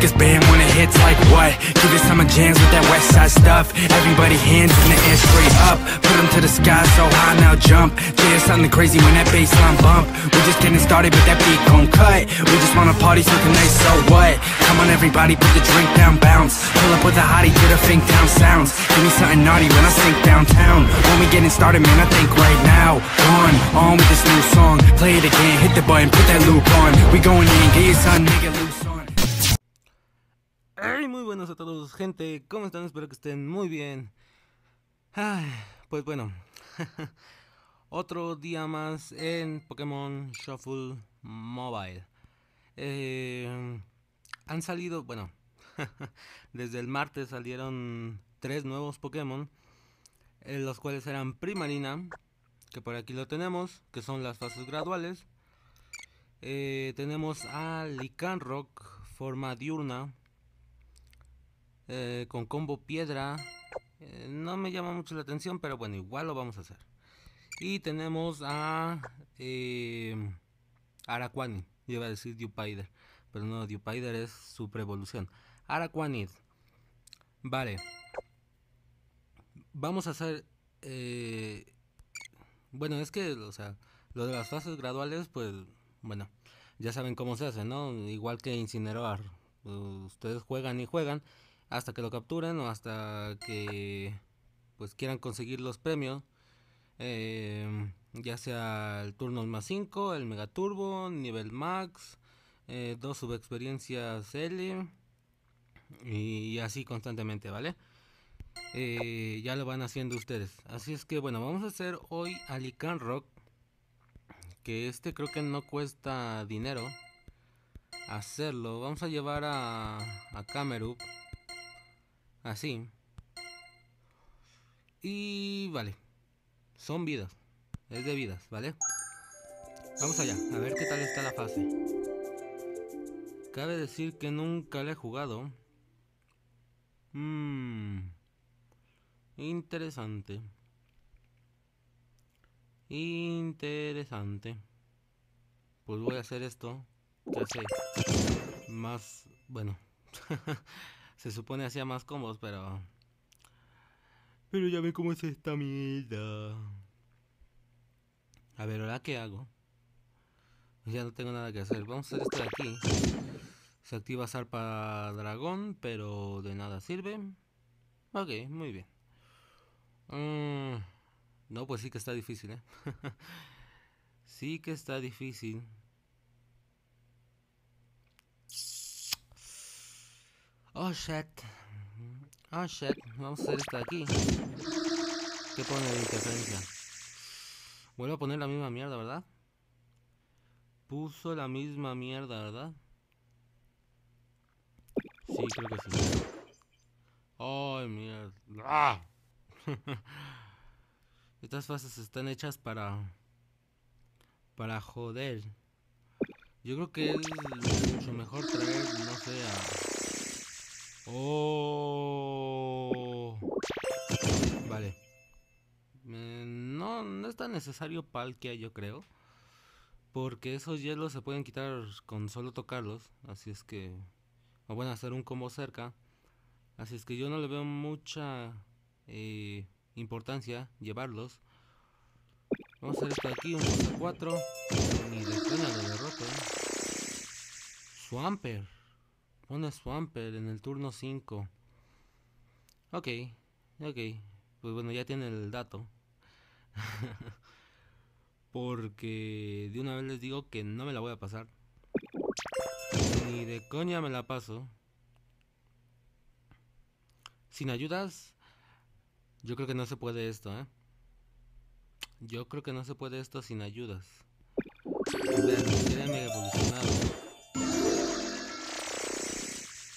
'Cause bam when it hits like what? Give it some of jams with that west side stuff Everybody hands in the air straight up Put them to the sky so high now jump Jam something crazy when that bassline bump We just getting started but that beat gon' cut We just wanna party so tonight so what? Come on everybody put the drink down bounce Pull up with a hottie to the fink town sounds Give me something naughty when I sink downtown When we getting started man I think right now On, on with this new song Play it again hit the button put that loop on We going in get your son nigga muy buenos a todos, gente. ¿Cómo están? Espero que estén muy bien. pues bueno, otro día más en Pokémon Shuffle Mobile. Eh, han salido, bueno, desde el martes salieron tres nuevos Pokémon, eh, los cuales eran Primarina, que por aquí lo tenemos, que son las fases graduales. Eh, tenemos a Licanrock, forma diurna eh, con combo piedra. Eh, no me llama mucho la atención, pero bueno, igual lo vamos a hacer. Y tenemos a eh, iba a decir Dupider pero no, Dupider es su prevolución. Araquanid, vale, vamos a hacer, eh, bueno, es que, lo de las fases graduales, pues, bueno, ya saben cómo se hace, ¿no? Igual que incinerar, ustedes juegan y juegan, hasta que lo capturen o hasta que pues quieran conseguir los premios. Em, ya sea el turno más 5, el megaturbo, nivel max, eh, dos subexperiencias L y así constantemente, ¿vale? Eh, ya lo van haciendo ustedes. Así es que bueno, vamos a hacer hoy Alican Rock. Que este creo que no cuesta dinero hacerlo. Vamos a llevar a, a Camerup. Así. Y vale. Son vidas. Es de vidas, ¿vale? Vamos allá, a ver qué tal está la fase. Cabe decir que nunca la he jugado. Mmm. Interesante. Interesante. Pues voy a hacer esto. Ya sé. Más. Bueno. se supone hacía más combos, pero... Pero ya ve cómo es esta mierda. A ver, ¿ahora qué hago? Ya no tengo nada que hacer. Vamos a hacer esto aquí. Se activa zarpa dragón, pero de nada sirve. Ok, muy bien. Mm, no, pues sí que está difícil, ¿eh? sí que está difícil. Oh shit. Oh shit. Vamos a hacer esta aquí. ¿Qué pone de interferencia? Vuelvo a poner la misma mierda, ¿verdad? Puso la misma mierda, ¿verdad? Sí, creo que sí. Ay, oh, mierda. Ah. Estas fases están hechas para... Para joder. Yo creo que es mucho mejor traer, no sé, a... Oh. Vale. Eh, no, no es tan necesario palkia yo creo. Porque esos hielos se pueden quitar con solo tocarlos. Así es que. O bueno, hacer un combo cerca. Así es que yo no le veo mucha eh, importancia llevarlos. Vamos a hacer esto aquí, un 4. Ni de Swamper. Pone Swampert en el turno 5. Ok, ok. Pues bueno, ya tiene el dato. Porque de una vez les digo que no me la voy a pasar. Ni de coña me la paso. Sin ayudas, yo creo que no se puede esto, ¿eh? Yo creo que no se puede esto sin ayudas.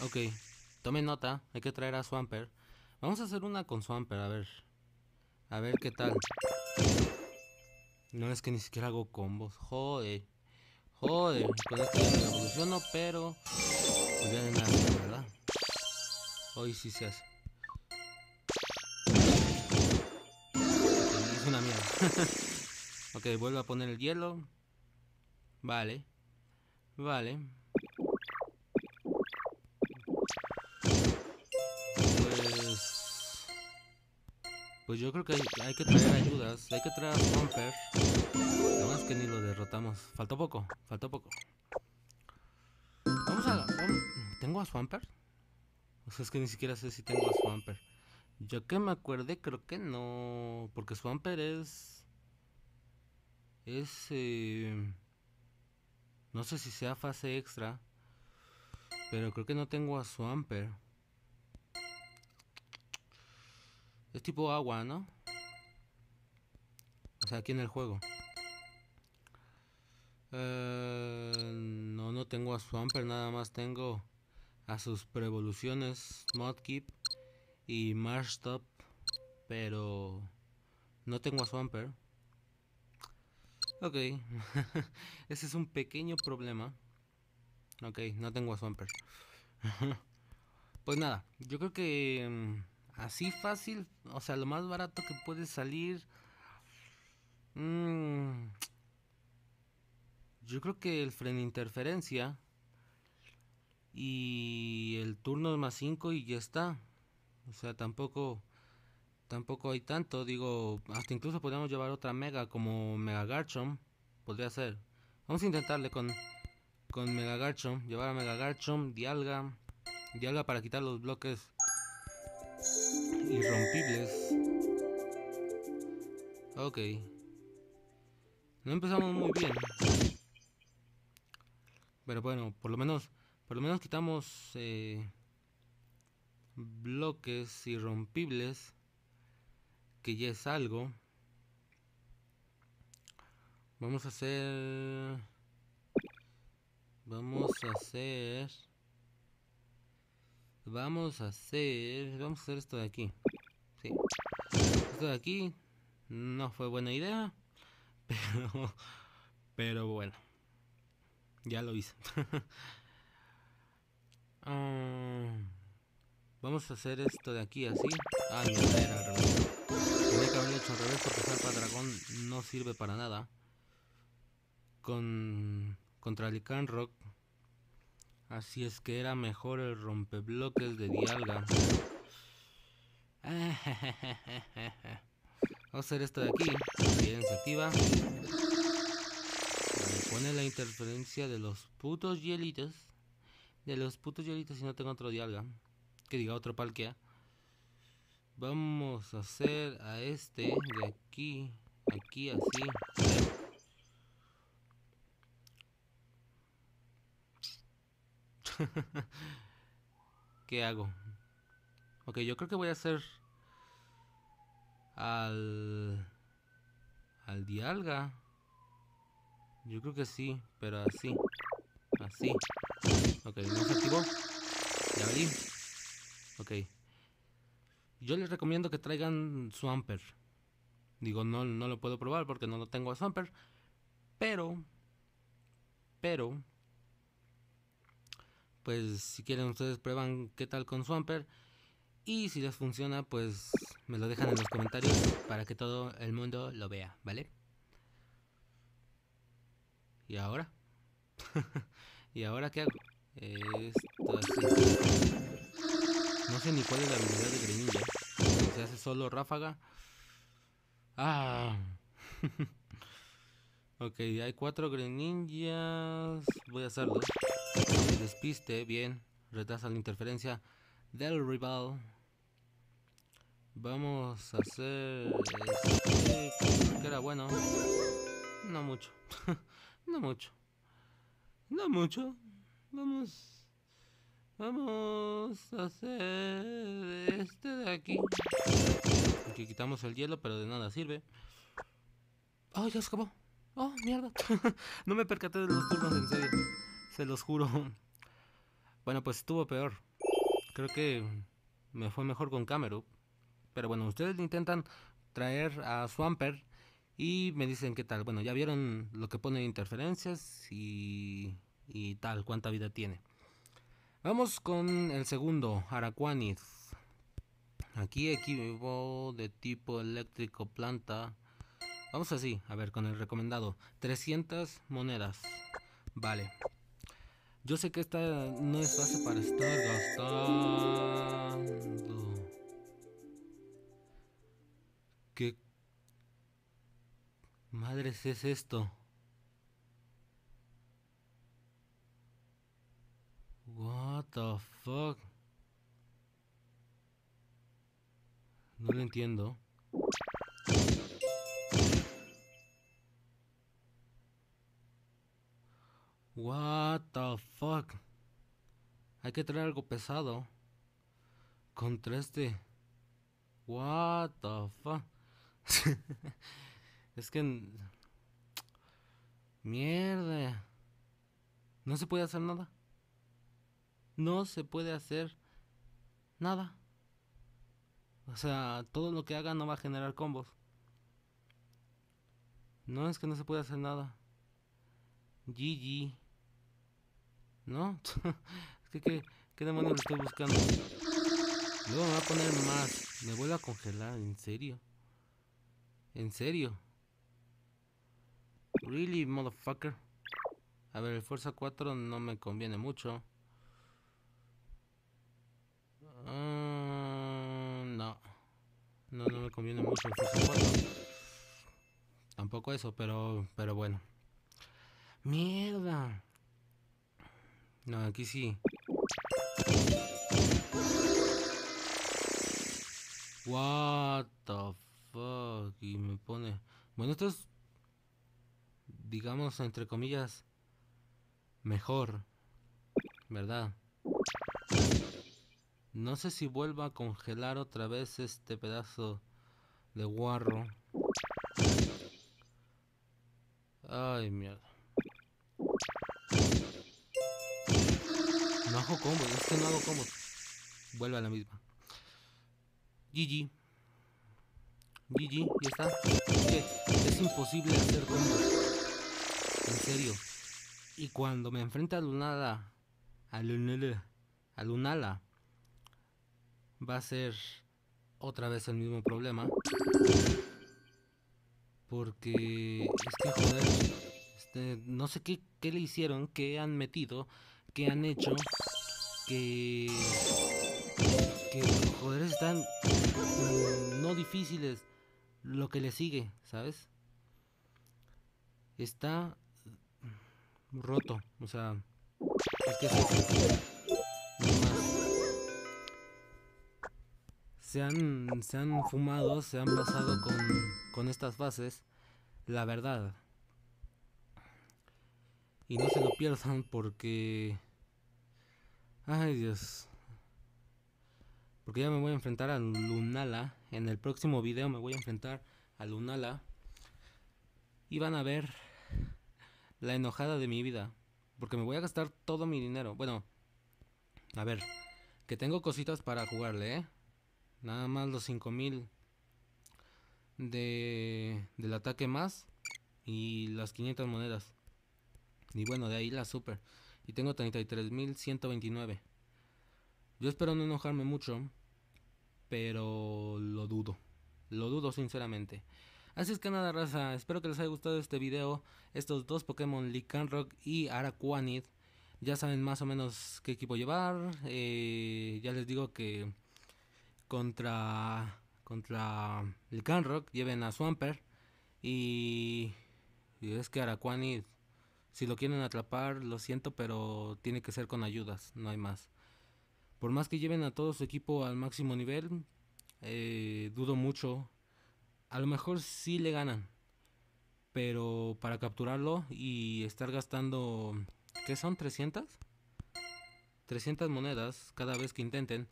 Ok, tome nota, hay que traer a Swamper. Vamos a hacer una con Swamper, a ver. A ver qué tal. No es que ni siquiera hago combos, joder. Joder, con esto me pero... Pues ya de nada, ¿verdad? Hoy sí se hace. Es una mierda. ok, vuelvo a poner el hielo. Vale. Vale. Pues yo creo que hay, que traer ayudas, hay que traer a Swampert Nada más que ni lo derrotamos. Faltó poco, faltó poco. Vamos a... ¿Tengo a Swamper? O sea, es que ni siquiera sé si tengo a Swamper. Yo que me acuerde, creo que no. Porque Swamper es... Es... Eh, no sé si sea fase extra. Pero creo que no tengo a Swamper. Es tipo agua, ¿no? O sea, aquí en el juego. Eh, no, no tengo a Swamper, nada más tengo a sus prevoluciones Mudkip y Marshtop, pero no tengo a Swamper. Ok, ese es un pequeño problema. Ok, no tengo a Swamper. pues nada, yo creo que... Mm, Así fácil, o sea, lo más barato que puede salir. Mm, yo creo que el freno interferencia y el turno más 5 y ya está. O sea, tampoco tampoco hay tanto, digo, hasta incluso podríamos llevar otra mega como Mega Garchomp, podría ser. Vamos a intentarle con con Mega Garchomp, llevar a Mega Garchomp, Dialga, Dialga para quitar los bloques Irrompibles. Ok. No empezamos muy bien. Pero bueno, por lo menos, por lo menos quitamos eh, bloques irrompibles, que ya es algo. Vamos a hacer... Vamos a hacer... Vamos a hacer... Vamos a hacer esto de aquí. Sí. Esto de aquí no fue buena idea. Pero... Pero bueno. Ya lo hice. Ah, vamos a hacer esto de aquí así. Ah, no, era Dragón no sirve para nada. Con... Contra el Rock Así es que era mejor el rompebloques de Dialga. Vamos a hacer esto de aquí. activa. Me pone la interferencia de los putos hielitos. De los putos hielitos si no tengo otro Dialga. Que diga otro palquea. Vamos a hacer a este de aquí. Aquí así. ¿Qué hago? Ok, yo creo que voy a hacer al... Al dialga. Yo creo que sí, pero así. Así. Ok, no se activó. Ya abrí. Ok. Yo les recomiendo que traigan Swamper. Digo, no, no lo puedo probar porque no lo tengo a Swamper. Pero... Pero pues si quieren ustedes prueban qué tal con Swamper Y si les funciona, pues me lo dejan en los comentarios para que todo el mundo lo vea, ¿vale? ¿Y ahora? ¿Y ahora qué hago? Esto No sé ni cuál es la habilidad de Greninja. ¿eh? Se hace solo ráfaga. Ah. ok, hay cuatro Greninjas. Voy a dos despiste, bien, retrasa la interferencia del rival. Vamos a hacer este, que era bueno. No mucho. no mucho. No mucho. Vamos. Vamos a hacer este de aquí. Aquí quitamos el hielo, pero de nada sirve. Ay, ya se acabó! ¡Oh, mierda! no me percaté de los turnos, en serio. Se los juro. Bueno, pues estuvo peor. Creo que me fue mejor con Cameru Pero bueno, ustedes intentan traer a Swamper y me dicen qué tal. Bueno, ya vieron lo que pone interferencias y, tal, cuánta vida tiene. Vamos con el segundo, Araquanid. Aquí equipo de tipo eléctrico planta. Vamos así, a ver, con el recomendado. 300 monedas. Vale. Yo sé que esta no es fácil para estar gastando. ¿Qué madres es esto? What the fuck? No lo entiendo. What the fuck. Hay que traer algo pesado. Contra este. What the fuck. es que. Mierda. No se puede hacer nada. No se puede hacer nada. O sea, todo lo que haga no va a generar combos. No es que no se puede hacer nada. GG. ¿No? ¿Qué, qué, qué demonios estoy buscando? Luego me va a poner más. Me vuelvo a congelar, ¿en serio? ¿En serio? Really, motherfucker. A ver, el Fuerza 4 no me conviene mucho. Ah, no. No, no me conviene mucho el Fuerza 4. Tampoco eso, pero, pero bueno. Mierda. No, aquí sí. What the fuck. Y me pone... Bueno, esto es... Digamos, entre comillas... Mejor. ¿Verdad? No sé si vuelva a congelar otra vez este pedazo de guarro. Ay, mierda. combo, es que no hago combo. Vuelve a la misma. GG. GG, ya está. Es, imposible hacer combos. En serio. Y cuando me enfrenta a Lunala, a Lunala, a Lunala, va a ser otra vez el mismo problema. Porque es que joder, este, no sé qué, qué le hicieron, qué han metido, qué han hecho que, que los poderes están mm, no difíciles, lo que le sigue, ¿sabes? Está roto, o sea, es que se han, se han fumado, se han pasado con, con estas fases, la verdad. Y no se lo pierdan porque Ay, Dios. Porque ya me voy a enfrentar a Lunala. En el próximo video me voy a enfrentar a Lunala. Y van a ver la enojada de mi vida. Porque me voy a gastar todo mi dinero. Bueno, a ver. Que tengo cositas para jugarle, ¿eh? Nada más los 5000 de, del ataque más. Y las 500 monedas. Y bueno, de ahí la super y tengo 33.129. Yo espero no enojarme mucho, pero lo dudo. Lo dudo sinceramente. Así es que nada raza, espero que les haya gustado este video. Estos dos Pokémon, Rock y Araquanid. Ya saben más o menos qué equipo llevar. Eh, ya les digo que contra contra Rock lleven a Swampert. Y, y es que Araquanid si lo quieren atrapar, lo siento, pero tiene que ser con ayudas, no hay más. Por más que lleven a todo su equipo al máximo nivel, eh, dudo mucho. A lo mejor sí le ganan, pero para capturarlo y estar gastando, ¿qué son? ¿300? 300 monedas cada vez que intenten,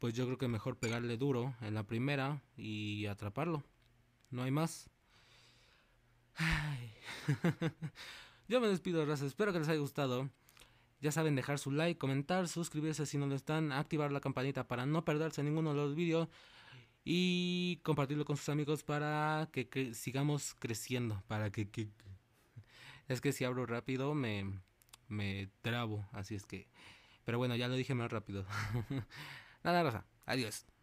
pues yo creo que mejor pegarle duro en la primera y atraparlo. No hay más. Ay. Yo me despido, gracias, Espero que les haya gustado. Ya saben, dejar su like, comentar, suscribirse si no lo están, activar la campanita para no perderse ninguno de los vídeos y compartirlo con sus amigos para que, sigamos creciendo. Para que, que, Es que si abro rápido me, me trabo, así es que... Pero bueno, ya lo dije más rápido. Nada, raza. Adiós.